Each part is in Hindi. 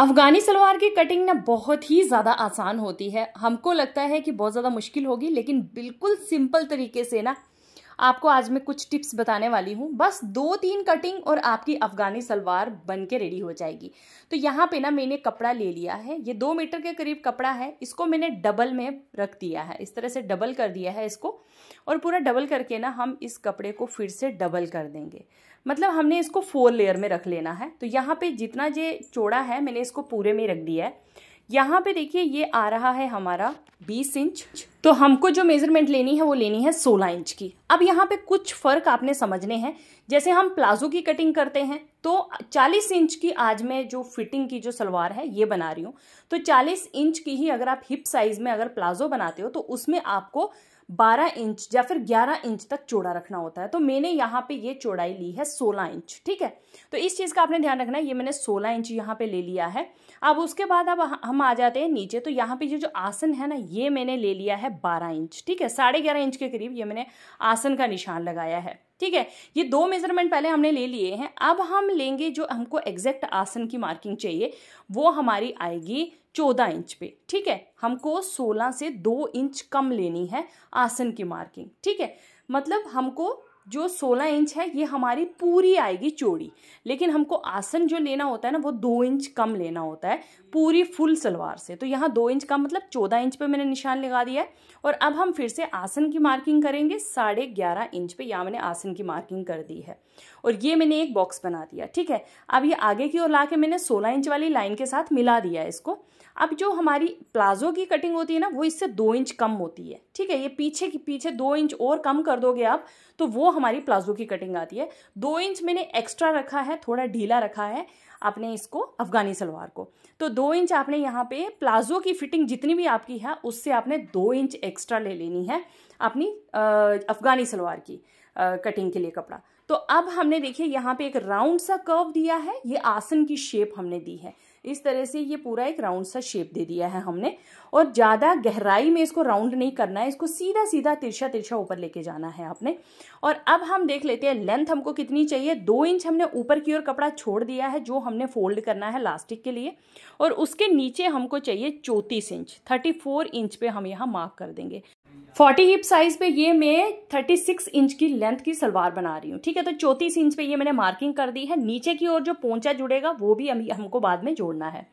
अफगानी सलवार की कटिंग ना बहुत ही ज़्यादा आसान होती है हमको लगता है कि बहुत ज़्यादा मुश्किल होगी लेकिन बिल्कुल सिंपल तरीके से ना आपको आज मैं कुछ टिप्स बताने वाली हूँ बस दो तीन कटिंग और आपकी अफगानी सलवार बन के रेडी हो जाएगी तो यहाँ पे ना मैंने कपड़ा ले लिया है ये दो मीटर के करीब कपड़ा है इसको मैंने डबल में रख दिया है इस तरह से डबल कर दिया है इसको और पूरा डबल करके ना हम इस कपड़े को फिर से डबल कर देंगे मतलब हमने इसको फोर लेयर में रख लेना है तो यहाँ पर जितना ये चौड़ा है मैंने इसको पूरे में रख दिया है यहाँ पे देखिए ये आ रहा है हमारा बीस इंच तो हमको जो मेजरमेंट लेनी है वो लेनी है सोलह इंच की अब यहाँ पे कुछ फर्क आपने समझने हैं जैसे हम प्लाजो की कटिंग करते हैं तो चालीस इंच की आज मैं जो फिटिंग की जो सलवार है ये बना रही हूँ तो चालीस इंच की ही अगर आप हिप साइज में अगर प्लाजो बनाते हो तो उसमें आपको 12 इंच या फिर 11 इंच तक चौड़ा रखना होता है तो मैंने यहाँ पे ये चौड़ाई ली है 16 इंच ठीक है तो इस चीज़ का आपने ध्यान रखना है ये मैंने 16 इंच यहाँ पे ले लिया है अब उसके बाद अब हम आ जाते हैं नीचे तो यहाँ पे ये जो आसन है ना ये मैंने ले लिया है बारह इंच ठीक है साढ़े ग्यारह इंच के करीब ये मैंने आसन का निशान लगाया है ठीक है ये दो मेजरमेंट पहले हमने ले लिए हैं अब हम लेंगे जो हमको एग्जैक्ट आसन की मार्किंग चाहिए वो हमारी आएगी चौदह इंच पे ठीक है हमको सोलह से दो इंच कम लेनी है आसन की मार्किंग ठीक है मतलब हमको जो 16 इंच है ये हमारी पूरी आएगी चोड़ी लेकिन हमको आसन जो लेना होता है ना वो दो इंच कम लेना होता है पूरी फुल सलवार से तो यहाँ दो इंच कम मतलब चौदह इंच पे मैंने निशान लगा दिया है और अब हम फिर से आसन की मार्किंग करेंगे साढ़े ग्यारह इंच पे यहाँ मैंने आसन की मार्किंग कर दी है और ये मैंने एक बॉक्स बना दिया ठीक है अब ये आगे की ओर ला के मैंने सोलह इंच वाली लाइन के साथ मिला दिया है इसको अब जो हमारी प्लाजो की कटिंग होती है ना वो इससे दो इंच कम होती है ठीक है ये पीछे की पीछे दो इंच और कम कर दोगे आप तो वो हमारी प्लाजो की कटिंग आती है दो इंच मैंने एक्स्ट्रा रखा है थोड़ा ढीला रखा है आपने इसको अफगानी सलवार को तो दो इंच आपने यहाँ पे प्लाजो की फिटिंग जितनी भी आपकी है उससे आपने दो इंच एक्स्ट्रा ले लेनी है अपनी अफगानी सलवार की आ, कटिंग के लिए कपड़ा तो अब हमने देखिए यहाँ पे एक राउंड सा कर्व दिया है ये आसन की शेप हमने दी है इस तरह से ये पूरा एक राउंड सा शेप दे दिया है हमने और ज़्यादा गहराई में इसको राउंड नहीं करना है इसको सीधा सीधा तिरछा तिरछा ऊपर लेके जाना है आपने और अब हम देख लेते हैं लेंथ हमको कितनी चाहिए दो इंच हमने ऊपर की ओर कपड़ा छोड़ दिया है जो हमने फोल्ड करना है लास्टिक के लिए और उसके नीचे हमको चाहिए चौंतीस इंच थर्टी इंच पे हम यहाँ मार्क कर देंगे फोर्टी हिप साइज पे ये मैं थर्टी सिक्स इंच की लेंथ की सलवार बना रही हूँ ठीक है तो चौंतीस इंच पे ये मैंने मार्किंग कर दी है नीचे की ओर जो पोंचा जुड़ेगा वो भी अभी हमको बाद में जोड़ जोड़ना है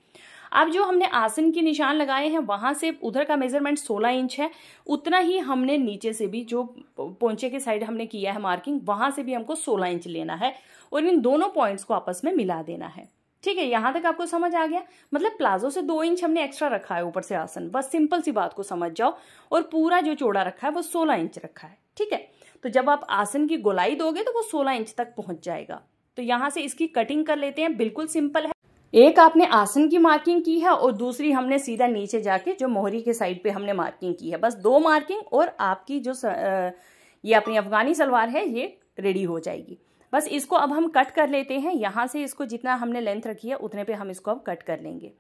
अब जो हमने आसन के निशान लगाए हैं वहाँ से उधर का मेजरमेंट 16 इंच है उतना ही हमने नीचे से भी जो पोंचे के साइड हमने किया है मार्किंग वहाँ से भी हमको 16 इंच लेना है और इन दोनों पॉइंट्स को आपस में मिला देना है ठीक है यहाँ तक आपको समझ आ गया मतलब प्लाजो से दो इंच हमने एक्स्ट्रा रखा है ऊपर से आसन बस सिंपल सी बात को समझ जाओ और पूरा जो चौड़ा रखा है वो सोलह इंच रखा है ठीक है तो जब आप आसन की गोलाई दोगे तो वो सोलह इंच तक पहुंच जाएगा तो यहाँ से इसकी कटिंग कर लेते हैं बिल्कुल सिंपल है एक आपने आसन की मार्किंग की है और दूसरी हमने सीधा नीचे जाके जो मोहरी के साइड पे हमने मार्किंग की है बस दो मार्किंग और आपकी जो ये अपनी अफगानी सलवार है ये रेडी हो जाएगी बस इसको अब हम कट कर लेते हैं यहाँ से इसको जितना हमने लेंथ रखी है उतने पे हम इसको अब कट कर लेंगे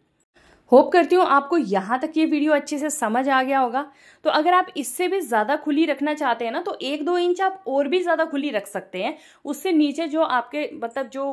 होप करती हूँ आपको यहाँ तक ये वीडियो अच्छे से समझ आ गया होगा तो अगर आप इससे भी ज़्यादा खुली रखना चाहते हैं ना तो एक दो इंच आप और भी ज़्यादा खुली रख सकते हैं उससे नीचे जो आपके मतलब जो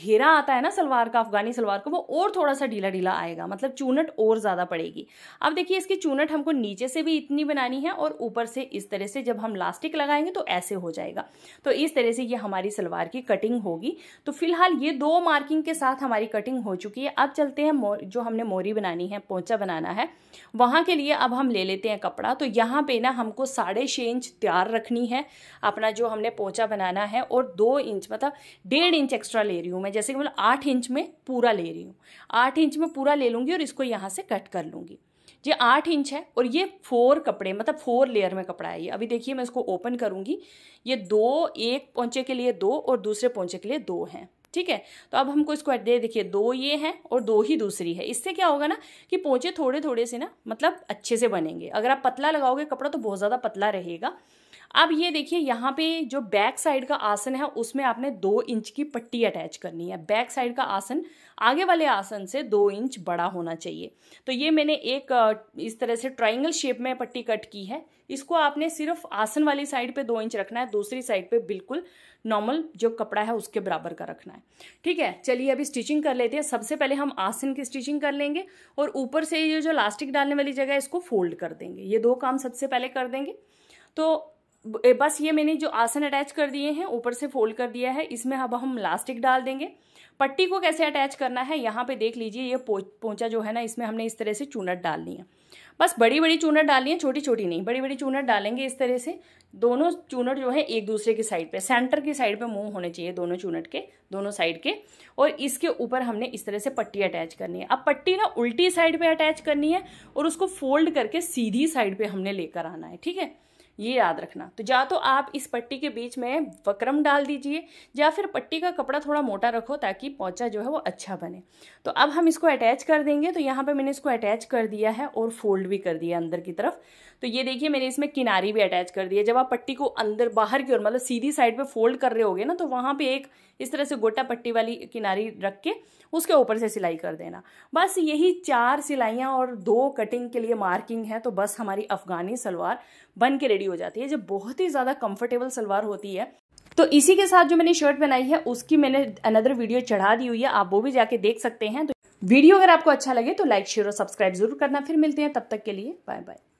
घेरा आता है ना सलवार का अफगानी सलवार का वो और थोड़ा सा ढीला ढीला आएगा मतलब चूनट और ज़्यादा पड़ेगी अब देखिए इसकी चूनट हमको नीचे से भी इतनी बनानी है और ऊपर से इस तरह से जब हम लास्टिक लगाएंगे तो ऐसे हो जाएगा तो इस तरह से ये हमारी सलवार की कटिंग होगी तो फिलहाल ये दो मार्किंग के साथ हमारी कटिंग हो चुकी है अब चलते हैं जो हमने मोरी बनानी है पोचा बनाना है वहाँ के लिए अब हम ले लेते हैं कपड़ा तो यहाँ पर ना हमको साढ़े छः इंच तैयार रखनी है अपना जो हमने पोचा बनाना है और दो इंच मतलब डेढ़ इंच एक्स्ट्रा ले रही हूँ मैं जैसे कि मतलब आठ इंच में पूरा ले रही हूँ आठ इंच में पूरा ले लूँगी और इसको यहाँ से कट कर लूँगी ये आठ इंच है और ये फोर कपड़े मतलब फोर लेयर में कपड़ा है ये अभी देखिए मैं इसको ओपन करूँगी ये दो एक पौंचे के लिए दो और दूसरे पौंचे के लिए दो हैं ठीक है तो अब हमको इसको दे देखिए दो ये हैं और दो ही दूसरी है इससे क्या होगा ना कि पोंचे थोड़े थोड़े से ना मतलब अच्छे से बनेंगे अगर आप पतला लगाओगे कपड़ा तो बहुत ज़्यादा पतला रहेगा अब ये देखिए यहाँ पे जो बैक साइड का आसन है उसमें आपने दो इंच की पट्टी अटैच करनी है बैक साइड का आसन आगे वाले आसन से दो इंच बड़ा होना चाहिए तो ये मैंने एक इस तरह से ट्राइंगल शेप में पट्टी कट की है इसको आपने सिर्फ आसन वाली साइड पे दो इंच रखना है दूसरी साइड पे बिल्कुल नॉर्मल जो कपड़ा है उसके बराबर का रखना है ठीक है चलिए अभी स्टिचिंग कर लेते हैं सबसे पहले हम आसन की स्टिचिंग कर लेंगे और ऊपर से ये जो लास्टिक डालने वाली जगह है इसको फोल्ड कर देंगे ये दो काम सबसे पहले कर देंगे तो बस ये मैंने जो आसन अटैच कर दिए हैं ऊपर से फोल्ड कर दिया है इसमें अब हम लास्टिक डाल देंगे पट्टी को कैसे अटैच करना है यहाँ पे देख लीजिए ये पोंचा जो है ना इसमें हमने इस तरह से चूनट डालनी है बस बड़ी बड़ी चूनट डालनी है छोटी छोटी नहीं बड़ी बड़ी चूनट डालेंगे इस तरह से दोनों चूनट जो है एक दूसरे की साइड पे सेंटर की साइड पे मुंह होने चाहिए दोनों चूनट के दोनों साइड के और इसके ऊपर हमने इस तरह से पट्टी अटैच करनी है अब पट्टी ना उल्टी साइड पे अटैच करनी है और उसको फोल्ड करके सीधी साइड पे हमने लेकर आना है ठीक है ये याद रखना तो या तो आप इस पट्टी के बीच में वक्रम डाल दीजिए या फिर पट्टी का कपड़ा थोड़ा मोटा रखो ताकि पोचा जो है वो अच्छा बने तो अब हम इसको अटैच कर देंगे तो यहाँ पर मैंने इसको अटैच कर दिया है और फोल्ड भी कर दिया अंदर की तरफ तो ये देखिए मैंने इसमें किनारी भी अटैच कर दी है जब आप पट्टी को अंदर बाहर की ओर मतलब सीधी साइड पर फोल्ड कर रहे हो ना तो वहाँ पर एक इस तरह से गोटा पट्टी वाली किनारी रख के उसके ऊपर से सिलाई कर देना बस यही चार सिलाइयाँ और दो कटिंग के लिए मार्किंग है तो बस हमारी अफ़गानी सलवार बन के रेडी रेडी हो जाती है जब बहुत ही ज़्यादा कंफर्टेबल सलवार होती है तो इसी के साथ जो मैंने शर्ट बनाई है उसकी मैंने अनदर वीडियो चढ़ा दी हुई है आप वो भी जाके देख सकते हैं तो वीडियो अगर आपको अच्छा लगे तो लाइक शेयर और सब्सक्राइब जरूर करना फिर मिलते हैं तब तक के लिए बाय बाय